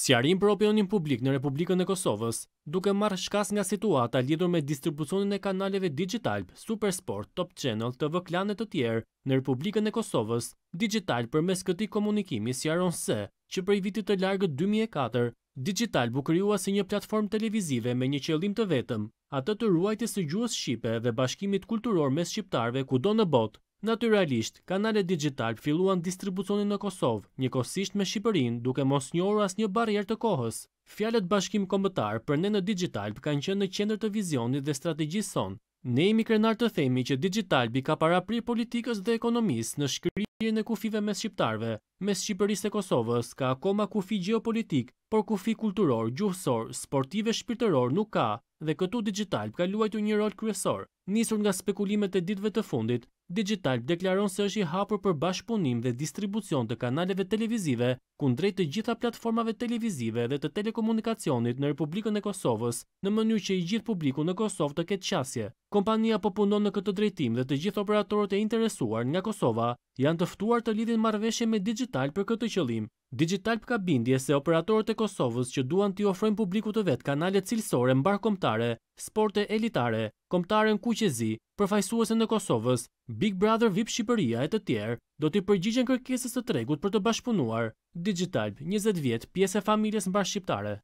Sjarim për opinionin publik në Republikën e Kosovës, duke marrë shkas nga situata lidur me distribucionin e kanaleve Digitalp, Supersport, Top Channel, TV Klanet të tjerë në Republikën e Kosovës, digital për mes këti komunikimi sjaron se që për i vitit të largët 2004, digital u kryua si një platform televizive me një qëllim të vetëm, atë të ruajtës të gjuhës Shqipe dhe bashkimit kulturor mes Shqiptarve ku do në botë, Naturalisht, kanale digital filluan distribucionin në Kosovë, një kosisht me Shqipërin duke mos një orë as një barjer të kohës. Fjallet bashkim kombëtar për ne në digital për kanë qenë në qendër të vizionit dhe strategjisë sonë. Ne imi krenar të themi që digital për ka para pri politikës dhe ekonomisë në shkryrën e kufive me Shqiptarve. Me Shqipëris e Kosovës ka akoma kufi geopolitik, por kufi kulturor, gjuhësor, sportive shpirtëror nuk ka dhe këtu digital ka luajtu një rol kryesor. Nisur nga spekulimet e ditve të fundit, digital deklaron se është i hapur për bashkëpunim dhe distribucion të kanaleve televizive kundrejt të gjitha platformave televizive dhe të telekomunikacionit në Republikën e Kosovës në mënyrë që i gjithë publiku në Kosovë të ketë qasje. Kompania po punon në këtë drejtim dhe të gjithë operatorët e interesuar nga Kosova janë tëftuar të lidin marveshje me Digital për këtë qëlim. Digital për ka bindje se operatorët e Kosovës që duan t'i ofrojnë publiku të vetë kanale cilësore mbar komptare, sporte elitare, komptare në kuqezi, përfajsuese në Kosovës, Big Brother VIP Shqipëria e të tjerë, do t'i përgjigjen kërkesës të tregut për të bashkëpunuar. Digital, 20 vjetë, pjese familjes mbar shqiptare.